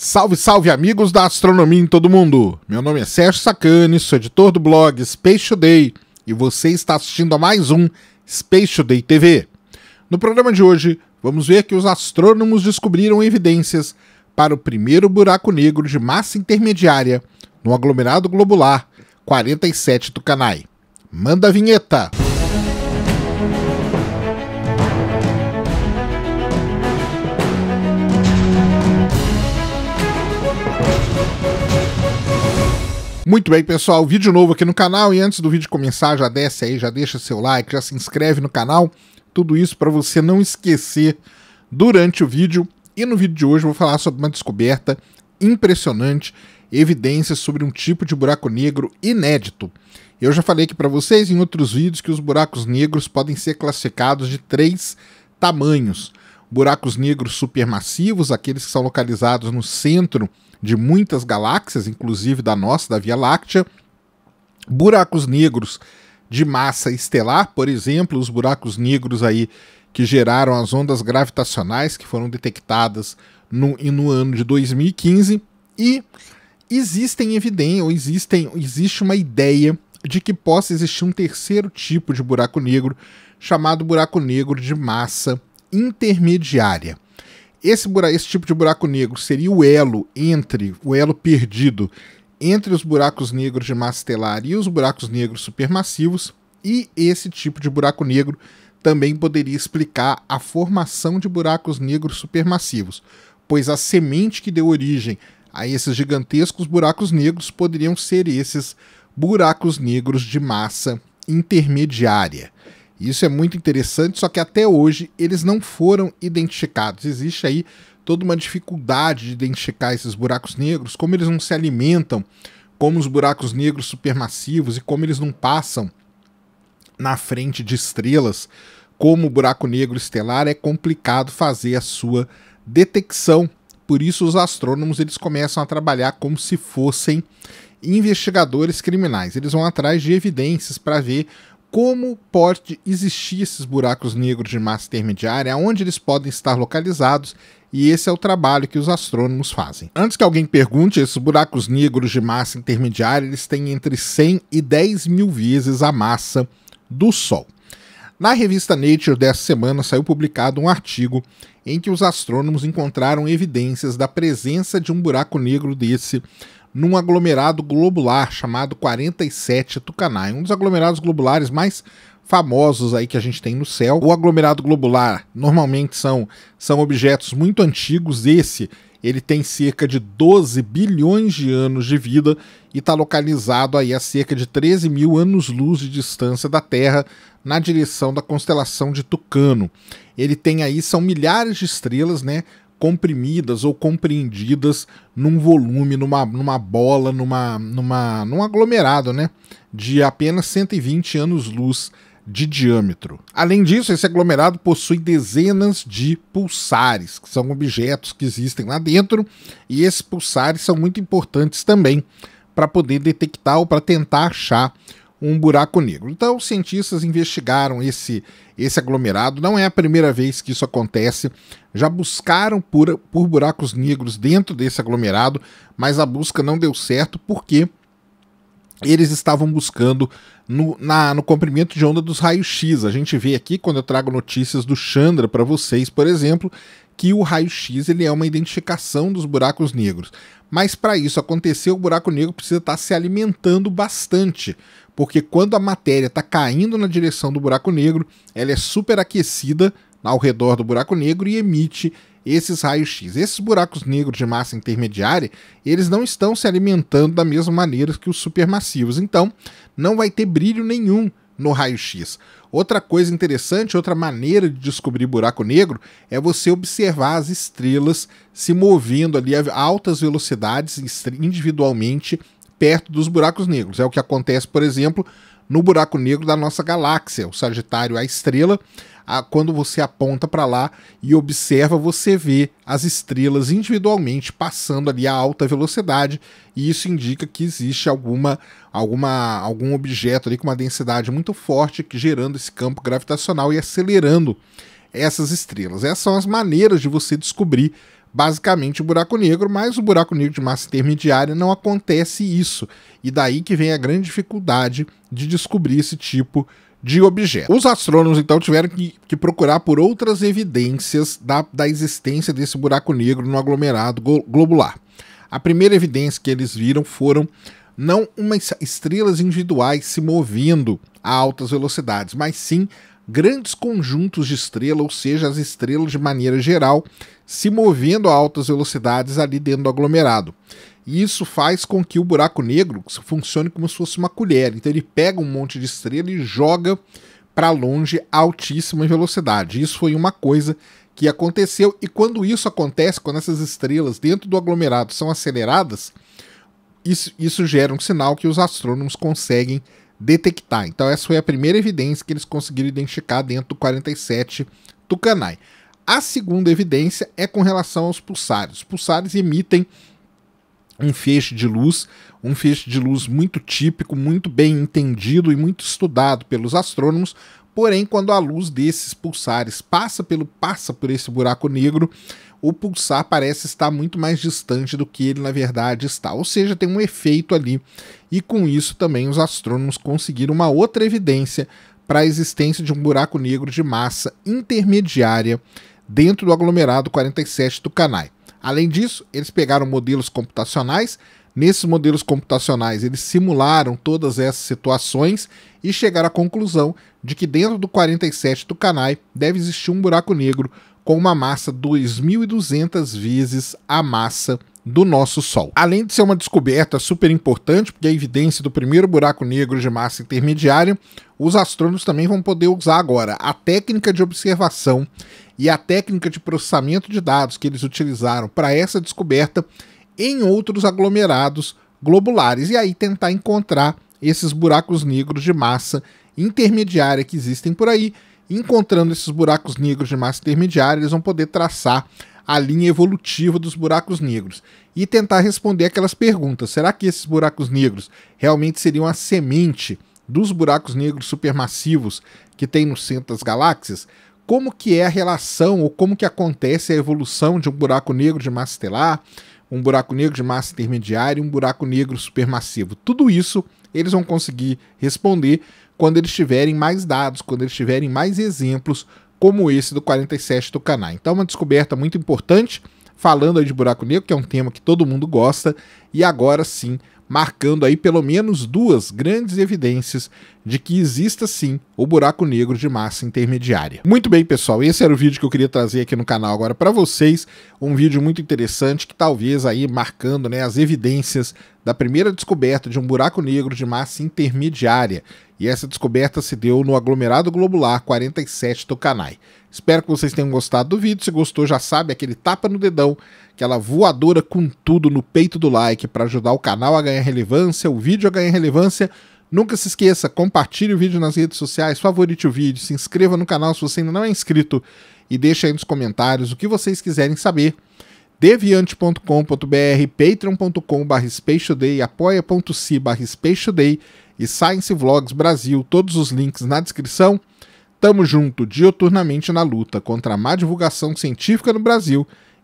Salve, salve amigos da astronomia em todo mundo! Meu nome é Sérgio Sacani, sou editor do blog Space Today e você está assistindo a mais um Space Today TV. No programa de hoje, vamos ver que os astrônomos descobriram evidências para o primeiro buraco negro de massa intermediária no aglomerado globular 47 do Canai. Manda a vinheta! Muito bem, pessoal, vídeo novo aqui no canal e antes do vídeo começar, já desce aí, já deixa seu like, já se inscreve no canal. Tudo isso para você não esquecer durante o vídeo. E no vídeo de hoje eu vou falar sobre uma descoberta impressionante, evidências sobre um tipo de buraco negro inédito. Eu já falei aqui para vocês em outros vídeos que os buracos negros podem ser classificados de três tamanhos buracos negros supermassivos, aqueles que são localizados no centro de muitas galáxias, inclusive da nossa, da Via Láctea. Buracos negros de massa estelar, por exemplo, os buracos negros aí que geraram as ondas gravitacionais que foram detectadas no, no ano de 2015 e existem evidências, ou existem, existe uma ideia de que possa existir um terceiro tipo de buraco negro chamado buraco negro de massa intermediária. Esse, buraco, esse tipo de buraco negro seria o elo entre, o elo perdido entre os buracos negros de massa estelar e os buracos negros supermassivos, e esse tipo de buraco negro também poderia explicar a formação de buracos negros supermassivos, pois a semente que deu origem a esses gigantescos buracos negros poderiam ser esses buracos negros de massa intermediária. E isso é muito interessante, só que até hoje eles não foram identificados. Existe aí toda uma dificuldade de identificar esses buracos negros, como eles não se alimentam, como os buracos negros supermassivos e como eles não passam na frente de estrelas, como o buraco negro estelar é complicado fazer a sua detecção. Por isso os astrônomos eles começam a trabalhar como se fossem investigadores criminais. Eles vão atrás de evidências para ver como pode existir esses buracos negros de massa intermediária, aonde eles podem estar localizados, e esse é o trabalho que os astrônomos fazem. Antes que alguém pergunte, esses buracos negros de massa intermediária, eles têm entre 100 e 10 mil vezes a massa do Sol. Na revista Nature dessa semana saiu publicado um artigo em que os astrônomos encontraram evidências da presença de um buraco negro desse num aglomerado globular chamado 47 Tucanai, um dos aglomerados globulares mais famosos aí que a gente tem no céu. O aglomerado globular normalmente são, são objetos muito antigos, esse ele tem cerca de 12 bilhões de anos de vida e está localizado aí a cerca de 13 mil anos-luz de distância da Terra, na direção da constelação de Tucano. Ele tem aí, são milhares de estrelas, né? comprimidas ou compreendidas num volume, numa, numa bola, numa, numa, num aglomerado, né? De apenas 120 anos-luz de diâmetro. Além disso, esse aglomerado possui dezenas de pulsares, que são objetos que existem lá dentro, e esses pulsares são muito importantes também para poder detectar ou para tentar achar um buraco negro. Então, os cientistas investigaram esse, esse aglomerado, não é a primeira vez que isso acontece, já buscaram por, por buracos negros dentro desse aglomerado, mas a busca não deu certo porque eles estavam buscando no, na, no comprimento de onda dos raios-x. A gente vê aqui, quando eu trago notícias do Chandra para vocês, por exemplo, que o raio-x ele é uma identificação dos buracos negros. Mas para isso acontecer, o buraco negro precisa estar tá se alimentando bastante, porque quando a matéria está caindo na direção do buraco negro, ela é superaquecida ao redor do buraco negro e emite esses raios-x. Esses buracos negros de massa intermediária, eles não estão se alimentando da mesma maneira que os supermassivos, então não vai ter brilho nenhum no raio-x. Outra coisa interessante, outra maneira de descobrir buraco negro é você observar as estrelas se movendo ali a altas velocidades individualmente perto dos buracos negros. É o que acontece, por exemplo, no buraco negro da nossa galáxia, o Sagitário é A Estrela a, quando você aponta para lá e observa, você vê as estrelas individualmente passando ali a alta velocidade, e isso indica que existe alguma, alguma, algum objeto ali com uma densidade muito forte gerando esse campo gravitacional e acelerando essas estrelas. Essas são as maneiras de você descobrir basicamente o buraco negro, mas o buraco negro de massa intermediária não acontece isso. E daí que vem a grande dificuldade de descobrir esse tipo de de objetos. Os astrônomos então tiveram que, que procurar por outras evidências da, da, existência desse buraco negro no aglomerado globular. A primeira evidência que eles viram foram não umas estrelas individuais se movendo a altas velocidades, mas sim grandes conjuntos de estrela, ou seja, as estrelas de maneira geral se movendo a altas velocidades ali dentro do aglomerado. E isso faz com que o buraco negro funcione como se fosse uma colher. Então ele pega um monte de estrela e joga para longe a altíssima velocidade. Isso foi uma coisa que aconteceu. E quando isso acontece, quando essas estrelas dentro do aglomerado são aceleradas, isso, isso gera um sinal que os astrônomos conseguem detectar. Então, essa foi a primeira evidência que eles conseguiram identificar dentro do 47 Tucanai. A segunda evidência é com relação aos pulsares. Os pulsares emitem um feixe de luz, um feixe de luz muito típico, muito bem entendido e muito estudado pelos astrônomos. Porém, quando a luz desses pulsares passa pelo passa por esse buraco negro, o pulsar parece estar muito mais distante do que ele na verdade está, ou seja, tem um efeito ali. E com isso também os astrônomos conseguiram uma outra evidência para a existência de um buraco negro de massa intermediária dentro do aglomerado 47 do Canai. Além disso, eles pegaram modelos computacionais. Nesses modelos computacionais, eles simularam todas essas situações e chegaram à conclusão de que dentro do 47 do Canai deve existir um buraco negro com uma massa 2.200 vezes a massa do nosso Sol. Além de ser uma descoberta super importante, porque é a evidência do primeiro buraco negro de massa intermediária, os astrônomos também vão poder usar agora a técnica de observação e a técnica de processamento de dados que eles utilizaram para essa descoberta em outros aglomerados globulares e aí tentar encontrar esses buracos negros de massa intermediária que existem por aí. Encontrando esses buracos negros de massa intermediária, eles vão poder traçar a linha evolutiva dos buracos negros e tentar responder aquelas perguntas. Será que esses buracos negros realmente seriam a semente dos buracos negros supermassivos que tem no centro das galáxias? Como que é a relação ou como que acontece a evolução de um buraco negro de massa estelar, um buraco negro de massa intermediária e um buraco negro supermassivo? Tudo isso eles vão conseguir responder quando eles tiverem mais dados, quando eles tiverem mais exemplos como esse do 47 do canal Então, é uma descoberta muito importante, falando aí de buraco negro, que é um tema que todo mundo gosta, e agora sim, marcando aí pelo menos duas grandes evidências de que exista sim o buraco negro de massa intermediária. Muito bem, pessoal, esse era o vídeo que eu queria trazer aqui no canal agora para vocês, um vídeo muito interessante que talvez aí marcando, né, as evidências da primeira descoberta de um buraco negro de massa intermediária. E essa descoberta se deu no aglomerado globular 47 Canai. Espero que vocês tenham gostado do vídeo. Se gostou, já sabe aquele tapa no dedão aquela voadora com tudo no peito do like para ajudar o canal a ganhar relevância, o vídeo a ganhar relevância. Nunca se esqueça, compartilhe o vídeo nas redes sociais, favorite o vídeo, se inscreva no canal se você ainda não é inscrito e deixe aí nos comentários o que vocês quiserem saber. deviante.com.br, patreon.com.br spacetoday, apoia.se barra e Science Vlogs Brasil, todos os links na descrição. Tamo junto, dioturnamente na luta contra a má divulgação científica no Brasil